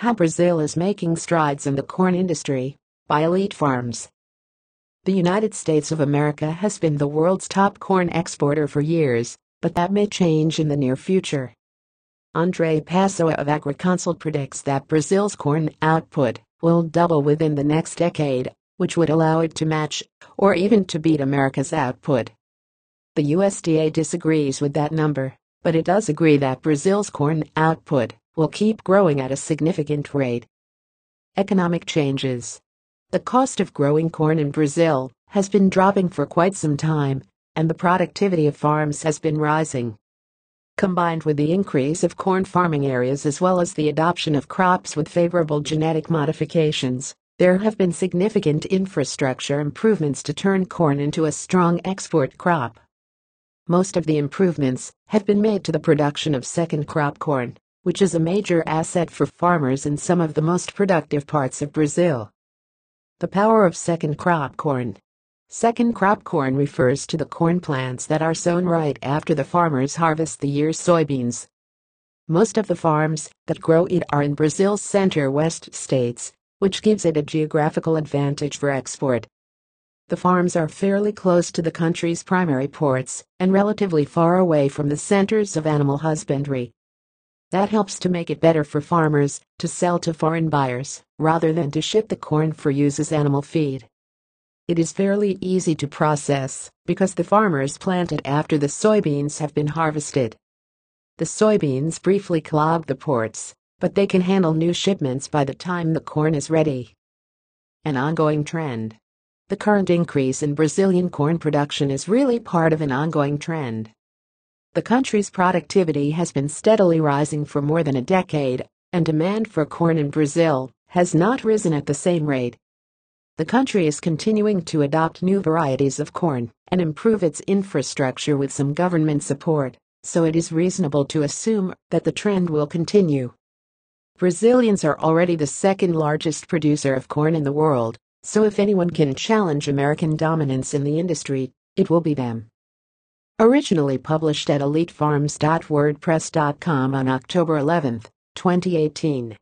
How Brazil is Making Strides in the Corn Industry by Elite Farms. The United States of America has been the world's top corn exporter for years, but that may change in the near future. Andre Passo of Agriconsult predicts that Brazil's corn output will double within the next decade, which would allow it to match or even to beat America's output. The USDA disagrees with that number, but it does agree that Brazil's corn output will keep growing at a significant rate. Economic changes. The cost of growing corn in Brazil has been dropping for quite some time, and the productivity of farms has been rising. Combined with the increase of corn farming areas as well as the adoption of crops with favorable genetic modifications, there have been significant infrastructure improvements to turn corn into a strong export crop. Most of the improvements have been made to the production of second crop corn, which is a major asset for farmers in some of the most productive parts of Brazil. The power of second crop corn. Second crop corn refers to the corn plants that are sown right after the farmers harvest the year's soybeans. Most of the farms that grow it are in Brazil's center west states, which gives it a geographical advantage for export. The farms are fairly close to the country's primary ports and relatively far away from the centers of animal husbandry. That helps to make it better for farmers to sell to foreign buyers rather than to ship the corn for use as animal feed. It is fairly easy to process because the farmers plant it after the soybeans have been harvested. The soybeans briefly clog the ports, but they can handle new shipments by the time the corn is ready. An ongoing trend. The current increase in Brazilian corn production is really part of an ongoing trend the country's productivity has been steadily rising for more than a decade, and demand for corn in Brazil has not risen at the same rate. The country is continuing to adopt new varieties of corn and improve its infrastructure with some government support, so it is reasonable to assume that the trend will continue. Brazilians are already the second largest producer of corn in the world, so if anyone can challenge American dominance in the industry, it will be them. Originally published at elitefarms.wordpress.com on October 11, 2018.